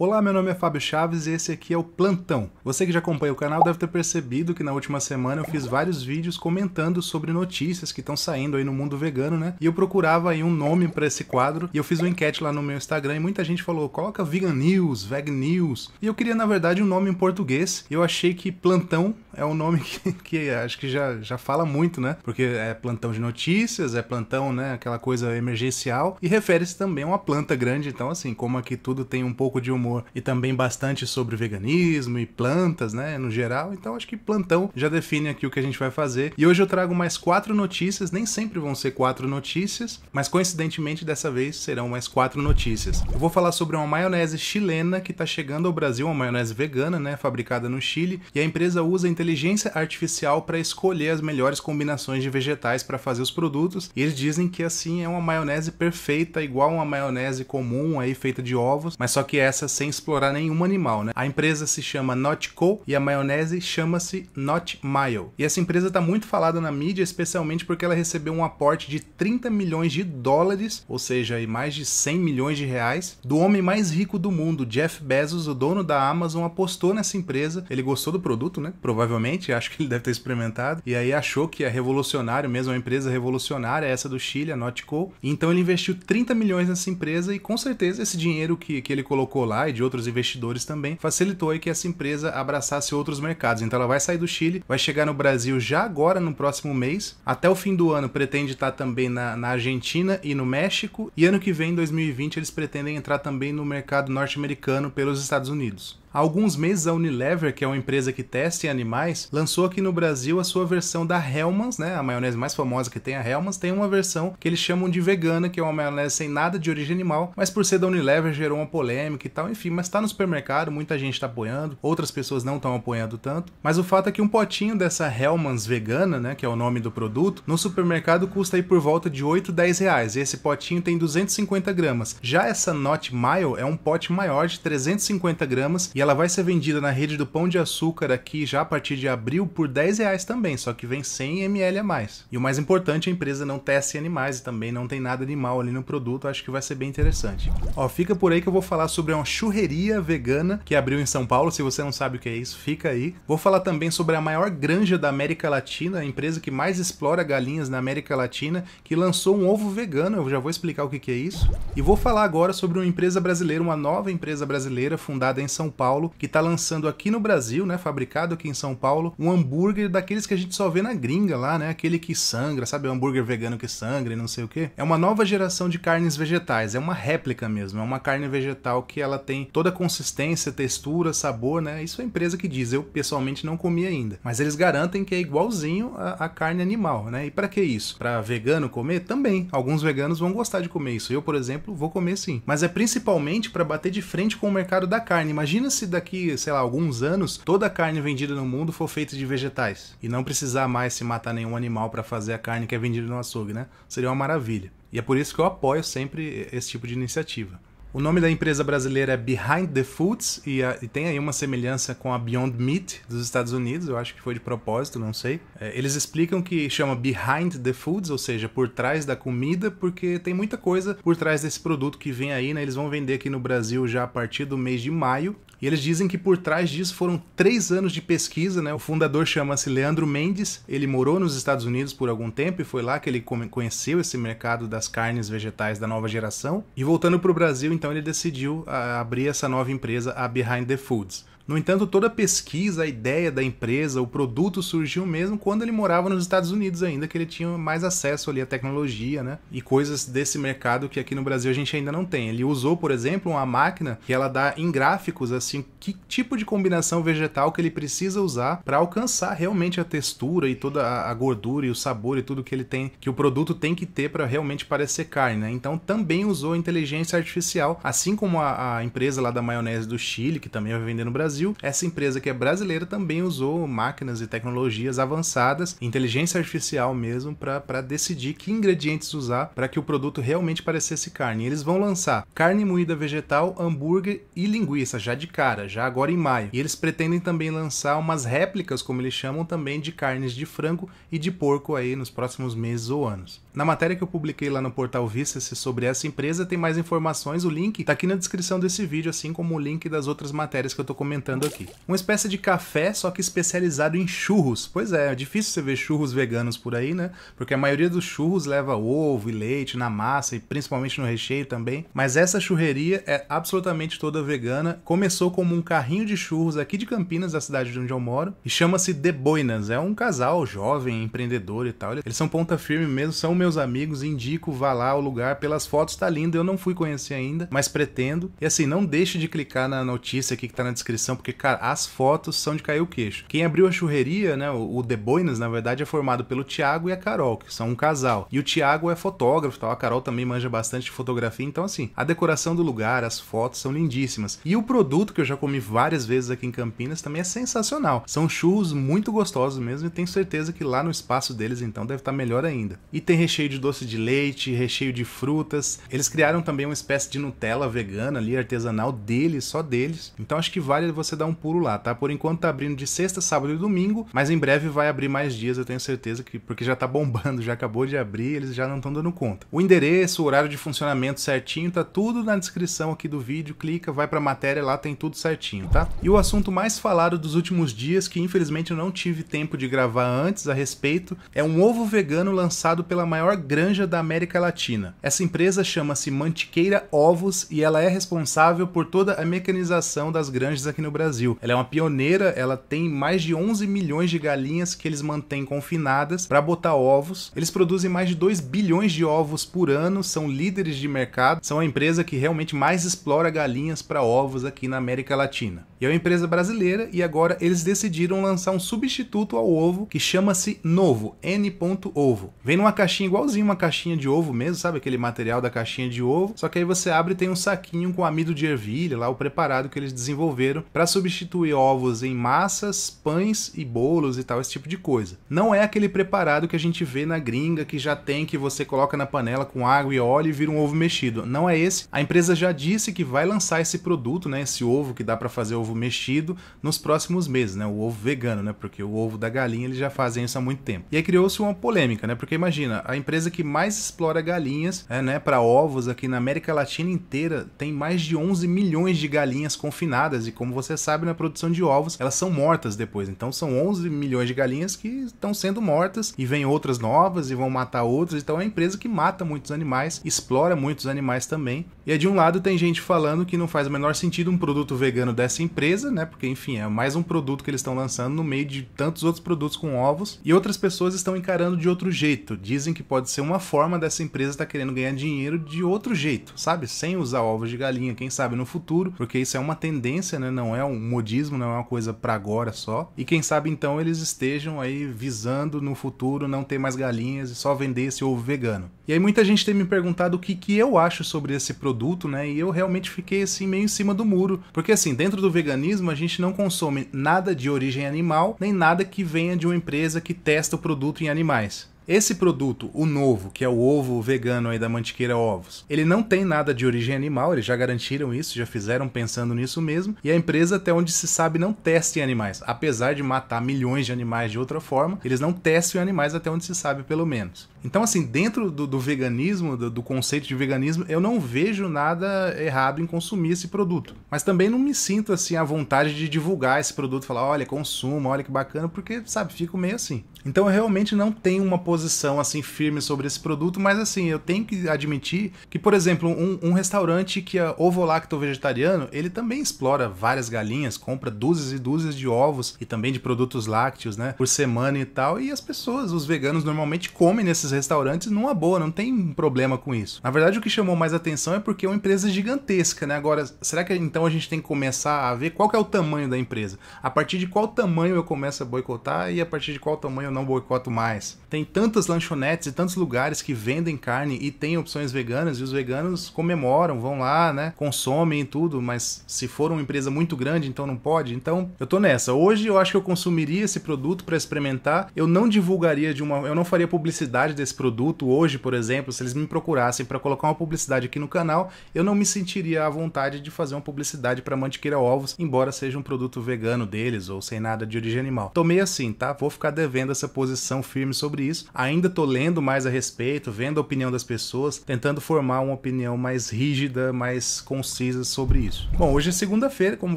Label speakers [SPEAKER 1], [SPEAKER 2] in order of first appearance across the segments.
[SPEAKER 1] Olá, meu nome é Fábio Chaves e esse aqui é o Plantão. Você que já acompanha o canal deve ter percebido que na última semana eu fiz vários vídeos comentando sobre notícias que estão saindo aí no mundo vegano, né? E eu procurava aí um nome para esse quadro e eu fiz uma enquete lá no meu Instagram e muita gente falou: "Coloca Vegan News, Veg News". E eu queria na verdade um nome em português. Eu achei que Plantão é um nome que, que acho que já, já fala muito, né? Porque é plantão de notícias, é plantão, né, aquela coisa emergencial e refere-se também a uma planta grande, então assim, como aqui tudo tem um pouco de humor amor e também bastante sobre veganismo e plantas, né, no geral. Então acho que plantão já define aqui o que a gente vai fazer. E hoje eu trago mais quatro notícias, nem sempre vão ser quatro notícias, mas coincidentemente dessa vez serão mais quatro notícias. Eu vou falar sobre uma maionese chilena que está chegando ao Brasil, uma maionese vegana, né, fabricada no Chile, e a empresa usa inteligência artificial para escolher as melhores combinações de vegetais para fazer os produtos. E eles dizem que assim é uma maionese perfeita, igual uma maionese comum aí feita de ovos, mas só que essa sem explorar nenhum animal, né? A empresa se chama Notco e a maionese chama-se Not Mile. E essa empresa está muito falada na mídia, especialmente porque ela recebeu um aporte de 30 milhões de dólares, ou seja, mais de 100 milhões de reais, do homem mais rico do mundo, Jeff Bezos, o dono da Amazon, apostou nessa empresa. Ele gostou do produto, né? Provavelmente, acho que ele deve ter experimentado. E aí achou que é revolucionário mesmo, é uma empresa revolucionária, é essa do Chile, a Notco. Então ele investiu 30 milhões nessa empresa e com certeza esse dinheiro que, que ele colocou lá e de outros investidores também, facilitou aí que essa empresa abraçasse outros mercados. Então ela vai sair do Chile, vai chegar no Brasil já agora no próximo mês, até o fim do ano pretende estar também na, na Argentina e no México, e ano que vem, 2020, eles pretendem entrar também no mercado norte-americano pelos Estados Unidos. Há alguns meses, a Unilever, que é uma empresa que testa em animais, lançou aqui no Brasil a sua versão da Hellmann's, né? A maionese mais famosa que tem, a Hellmann's, tem uma versão que eles chamam de vegana, que é uma maionese sem nada de origem animal, mas por ser da Unilever gerou uma polêmica e tal, enfim, mas está no supermercado, muita gente está apoiando, outras pessoas não estão apoiando tanto, mas o fato é que um potinho dessa Hellmann's vegana, né, que é o nome do produto, no supermercado custa aí por volta de 8, 10 reais, e esse potinho tem 250 gramas. Já essa Not Mile é um pote maior de 350 gramas e ela vai ser vendida na rede do Pão de Açúcar aqui já a partir de abril por 10 reais também, só que vem 100 ml a mais. E o mais importante, a empresa não tece animais e também não tem nada animal ali no produto, acho que vai ser bem interessante. Ó, fica por aí que eu vou falar sobre uma churreria vegana que abriu em São Paulo, se você não sabe o que é isso, fica aí. Vou falar também sobre a maior granja da América Latina, a empresa que mais explora galinhas na América Latina, que lançou um ovo vegano, eu já vou explicar o que é isso. E vou falar agora sobre uma empresa brasileira, uma nova empresa brasileira fundada em São Paulo, Paulo, que está lançando aqui no Brasil, né, fabricado aqui em São Paulo, um hambúrguer daqueles que a gente só vê na gringa lá, né, aquele que sangra, sabe, o hambúrguer vegano que sangra e não sei o que. É uma nova geração de carnes vegetais, é uma réplica mesmo, é uma carne vegetal que ela tem toda a consistência, textura, sabor, né, isso é a empresa que diz, eu pessoalmente não comi ainda, mas eles garantem que é igualzinho a, a carne animal, né, e para que isso? Para vegano comer? Também, alguns veganos vão gostar de comer isso, eu, por exemplo, vou comer sim, mas é principalmente para bater de frente com o mercado da carne, imagina se se daqui, sei lá, alguns anos, toda a carne vendida no mundo for feita de vegetais e não precisar mais se matar nenhum animal para fazer a carne que é vendida no açougue, né? Seria uma maravilha. E é por isso que eu apoio sempre esse tipo de iniciativa. O nome da empresa brasileira é Behind the Foods e, a, e, tem aí uma semelhança com a Beyond Meat dos Estados Unidos, eu acho que foi de propósito, não sei. É, eles explicam que chama Behind the Foods, ou seja, por trás da comida, porque tem muita coisa por trás desse produto que vem aí, né? Eles vão vender aqui no Brasil já a partir do mês de maio e eles dizem que por trás disso foram três anos de pesquisa, né? O fundador chama-se Leandro Mendes, ele morou nos Estados Unidos por algum tempo e foi lá que ele conheceu esse mercado das carnes vegetais da nova geração. E voltando para o Brasil, então ele decidiu ah, abrir essa nova empresa, a Behind the Foods. No entanto, toda a pesquisa, a ideia da empresa, o produto surgiu mesmo quando ele morava nos Estados Unidos ainda, que ele tinha mais acesso ali à tecnologia, né? E coisas desse mercado que aqui no Brasil a gente ainda não tem. Ele usou, por exemplo, uma máquina que ela dá em gráficos assim que tipo de combinação vegetal que ele precisa usar para alcançar realmente a textura e toda a gordura e o sabor e tudo que ele tem, que o produto tem que ter para realmente parecer carne, né? Então também usou inteligência artificial, assim como a, a empresa lá da maionese do Chile, que também vai vender no Brasil Brasil, essa empresa que é brasileira também usou máquinas e tecnologias avançadas, inteligência artificial mesmo, para decidir que ingredientes usar para que o produto realmente parecesse carne. E eles vão lançar carne moída vegetal, hambúrguer e linguiça, já de cara, já agora em maio. E eles pretendem também lançar umas réplicas, como eles chamam também, de carnes de frango e de porco aí nos próximos meses ou anos. Na matéria que eu publiquei lá no portal vice sobre essa empresa, tem mais informações, o link tá aqui na descrição desse vídeo, assim como o link das outras matérias que eu tô comentando aqui. Uma espécie de café, só que especializado em churros. Pois é, é difícil você ver churros veganos por aí, né? Porque a maioria dos churros leva ovo e leite na massa e principalmente no recheio também. Mas essa churreria é absolutamente toda vegana. Começou como um carrinho de churros aqui de Campinas, da cidade de onde eu moro, e chama-se The Boinas. É um casal jovem, empreendedor e tal. Eles são ponta firme mesmo, são meus meus amigos, indico, vá lá ao lugar, pelas fotos tá lindo, eu não fui conhecer ainda, mas pretendo. E assim, não deixe de clicar na notícia aqui que tá na descrição, porque, cara, as fotos são de cair o queixo. Quem abriu a churreria, né, o The Boinas, na verdade, é formado pelo Thiago e a Carol, que são um casal. E o Thiago é fotógrafo, tal, a Carol também manja bastante de fotografia, então assim, a decoração do lugar, as fotos são lindíssimas. E o produto que eu já comi várias vezes aqui em Campinas também é sensacional. São churros muito gostosos mesmo e tenho certeza que lá no espaço deles então deve estar tá melhor ainda. E tem recheio recheio de doce de leite, recheio de frutas. Eles criaram também uma espécie de Nutella vegana ali, artesanal deles, só deles. Então acho que vale você dar um pulo lá, tá? Por enquanto tá abrindo de sexta, sábado e domingo, mas em breve vai abrir mais dias, eu tenho certeza que porque já tá bombando, já acabou de abrir, eles já não estão dando conta. O endereço, o horário de funcionamento certinho, tá tudo na descrição aqui do vídeo. Clica, vai pra matéria, lá tem tudo certinho, tá? E o assunto mais falado dos últimos dias, que infelizmente eu não tive tempo de gravar antes a respeito, é um ovo vegano lançado pela maior granja da América Latina. Essa empresa chama-se Mantiqueira Ovos e ela é responsável por toda a mecanização das granjas aqui no Brasil. Ela é uma pioneira, ela tem mais de 11 milhões de galinhas que eles mantêm confinadas para botar ovos. Eles produzem mais de 2 bilhões de ovos por ano, são líderes de mercado, são a empresa que realmente mais explora galinhas para ovos aqui na América Latina. E é uma empresa brasileira e agora eles decidiram lançar um substituto ao ovo que chama-se Novo, N.ovo. Vem numa caixinha igualzinho uma caixinha de ovo mesmo, sabe aquele material da caixinha de ovo? Só que aí você abre e tem um saquinho com amido de ervilha, lá o preparado que eles desenvolveram para substituir ovos em massas, pães e bolos e tal, esse tipo de coisa. Não é aquele preparado que a gente vê na gringa que já tem que você coloca na panela com água e óleo e vira um ovo mexido. Não é esse. A empresa já disse que vai lançar esse produto, né, esse ovo que dá para fazer ovo ovo mexido nos próximos meses, né? O ovo vegano, né? Porque o ovo da galinha eles já fazem isso há muito tempo. E aí criou-se uma polêmica, né? Porque imagina, a empresa que mais explora galinhas, é, né, para ovos aqui na América Latina inteira, tem mais de 11 milhões de galinhas confinadas e como você sabe, na produção de ovos, elas são mortas depois. Então são 11 milhões de galinhas que estão sendo mortas e vêm outras novas e vão matar outras. Então é uma empresa que mata muitos animais, explora muitos animais também. E aí, de um lado tem gente falando que não faz o menor sentido um produto vegano dessa empresa empresa, né? Porque, enfim, é mais um produto que eles estão lançando no meio de tantos outros produtos com ovos. E outras pessoas estão encarando de outro jeito. Dizem que pode ser uma forma dessa empresa estar tá querendo ganhar dinheiro de outro jeito, sabe? Sem usar ovos de galinha, quem sabe no futuro, porque isso é uma tendência, né? Não é um modismo, não é uma coisa para agora só. E quem sabe então eles estejam aí visando no futuro não ter mais galinhas e só vender esse ovo vegano. E aí muita gente tem me perguntado o que, que eu acho sobre esse produto, né? E eu realmente fiquei assim meio em cima do muro, porque assim, dentro do veganismo veganismo, a gente não consome nada de origem animal, nem nada que venha de uma empresa que testa o produto em animais. Esse produto, o novo, que é o ovo vegano aí da Mantiqueira Ovos, ele não tem nada de origem animal, eles já garantiram isso, já fizeram pensando nisso mesmo, e a empresa, até onde se sabe, não testa em animais. Apesar de matar milhões de animais de outra forma, eles não testam em animais até onde se sabe, pelo menos. Então, assim, dentro do, do veganismo, do, do, conceito de veganismo, eu não vejo nada errado em consumir esse produto. Mas também não me sinto, assim, à vontade de divulgar esse produto, falar, olha, consuma, olha que bacana, porque, sabe, fico meio assim. Então, eu realmente não tenho uma posição posição assim firme sobre esse produto, mas assim, eu tenho que admitir que, por exemplo, um, um restaurante que é ovo-lacto vegetariano, ele também explora várias galinhas, compra dúzias e dúzias de ovos e também de produtos lácteos, né, por semana e tal, e as pessoas, os veganos normalmente comem nesses restaurantes numa boa, não tem problema com isso. Na verdade, o que chamou mais atenção é porque é uma empresa gigantesca, né? Agora, será que então a gente tem que começar a ver qual é o tamanho da empresa? A partir de qual tamanho eu começo a boicotar e a partir de qual tamanho eu não boicoto mais? Tem tanto tantas lanchonetes e tantos lugares que vendem carne e tem opções veganas, e os veganos comemoram, vão lá, né? Consomem e tudo, mas se for uma empresa muito grande, então não pode. Então, eu tô nessa. Hoje eu acho que eu consumiria esse produto para experimentar. Eu não divulgaria de uma. Eu não faria publicidade desse produto hoje, por exemplo, se eles me procurassem para colocar uma publicidade aqui no canal, eu não me sentiria à vontade de fazer uma publicidade para Mantiqueira Ovos, embora seja um produto vegano deles ou sem nada de origem animal. Tomei assim, tá? Vou ficar devendo essa posição firme sobre isso. Ainda tô lendo mais a respeito, vendo a opinião das pessoas, tentando formar uma opinião mais rígida, mais concisa sobre isso. Bom, hoje é segunda-feira, como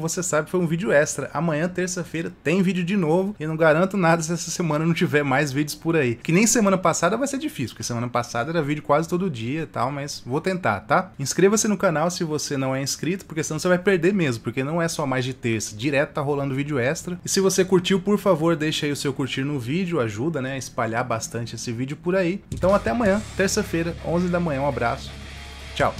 [SPEAKER 1] você sabe, foi um vídeo extra. Amanhã, terça-feira, tem vídeo de novo e não garanto nada se essa semana não tiver mais vídeos por aí. Que nem semana passada vai ser difícil, porque semana passada era vídeo quase todo dia e tal, mas vou tentar, tá? Inscreva-se no canal se você não é inscrito, porque senão você vai perder mesmo, porque não é só mais de terça, direto tá rolando vídeo extra. E se você curtiu, por favor, deixa aí o seu curtir no vídeo, ajuda, né, a espalhar bastante esse vídeo por aí. Então até amanhã, terça-feira, 11 da manhã. Um abraço. Tchau.